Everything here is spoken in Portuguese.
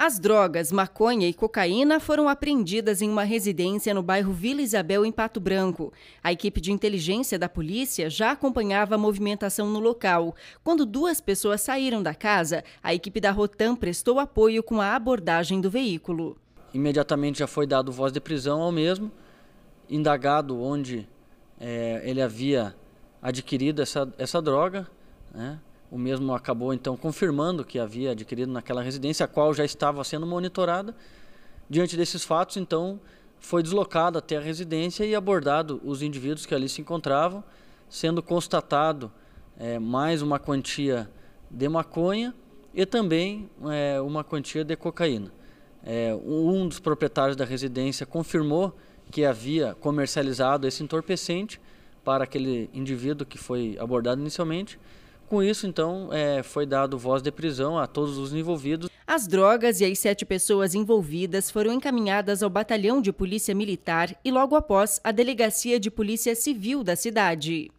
As drogas maconha e cocaína foram apreendidas em uma residência no bairro Vila Isabel, em Pato Branco. A equipe de inteligência da polícia já acompanhava a movimentação no local. Quando duas pessoas saíram da casa, a equipe da Rotan prestou apoio com a abordagem do veículo. Imediatamente já foi dado voz de prisão ao mesmo, indagado onde é, ele havia adquirido essa, essa droga, né? o mesmo acabou então confirmando que havia adquirido naquela residência, a qual já estava sendo monitorada. Diante desses fatos, então, foi deslocado até a residência e abordado os indivíduos que ali se encontravam, sendo constatado é, mais uma quantia de maconha e também é, uma quantia de cocaína. É, um dos proprietários da residência confirmou que havia comercializado esse entorpecente para aquele indivíduo que foi abordado inicialmente com isso, então, é, foi dado voz de prisão a todos os envolvidos. As drogas e as sete pessoas envolvidas foram encaminhadas ao batalhão de polícia militar e, logo após, à delegacia de polícia civil da cidade.